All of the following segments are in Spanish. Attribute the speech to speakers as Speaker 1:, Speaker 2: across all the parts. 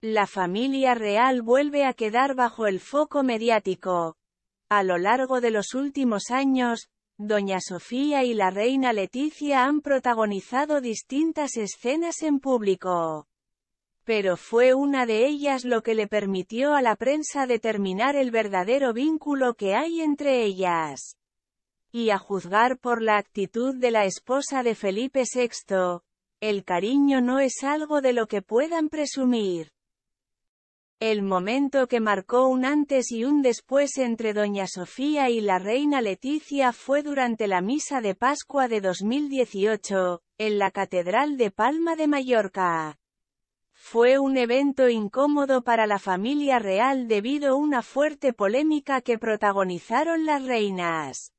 Speaker 1: La familia real vuelve a quedar bajo el foco mediático. A lo largo de los últimos años, Doña Sofía y la reina Leticia han protagonizado distintas escenas en público. Pero fue una de ellas lo que le permitió a la prensa determinar el verdadero vínculo que hay entre ellas. Y a juzgar por la actitud de la esposa de Felipe VI, el cariño no es algo de lo que puedan presumir. El momento que marcó un antes y un después entre Doña Sofía y la reina Leticia fue durante la misa de Pascua de 2018, en la Catedral de Palma de Mallorca. Fue un evento incómodo para la familia real debido a una fuerte polémica que protagonizaron las reinas.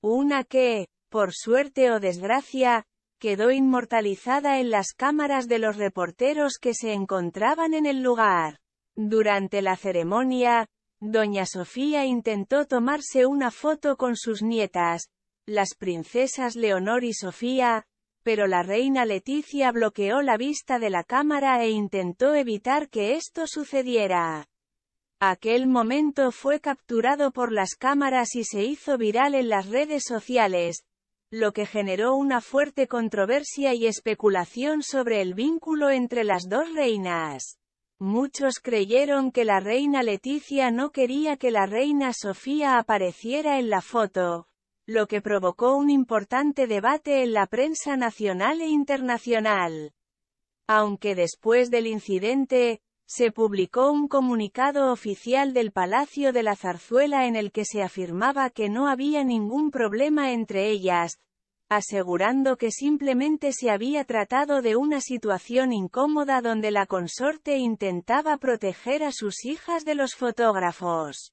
Speaker 1: Una que, por suerte o desgracia, quedó inmortalizada en las cámaras de los reporteros que se encontraban en el lugar. Durante la ceremonia, Doña Sofía intentó tomarse una foto con sus nietas, las princesas Leonor y Sofía, pero la reina Leticia bloqueó la vista de la cámara e intentó evitar que esto sucediera. Aquel momento fue capturado por las cámaras y se hizo viral en las redes sociales, lo que generó una fuerte controversia y especulación sobre el vínculo entre las dos reinas. Muchos creyeron que la reina Leticia no quería que la reina Sofía apareciera en la foto, lo que provocó un importante debate en la prensa nacional e internacional. Aunque después del incidente, se publicó un comunicado oficial del Palacio de la Zarzuela en el que se afirmaba que no había ningún problema entre ellas, asegurando que simplemente se había tratado de una situación incómoda donde la consorte intentaba proteger a sus hijas de los fotógrafos.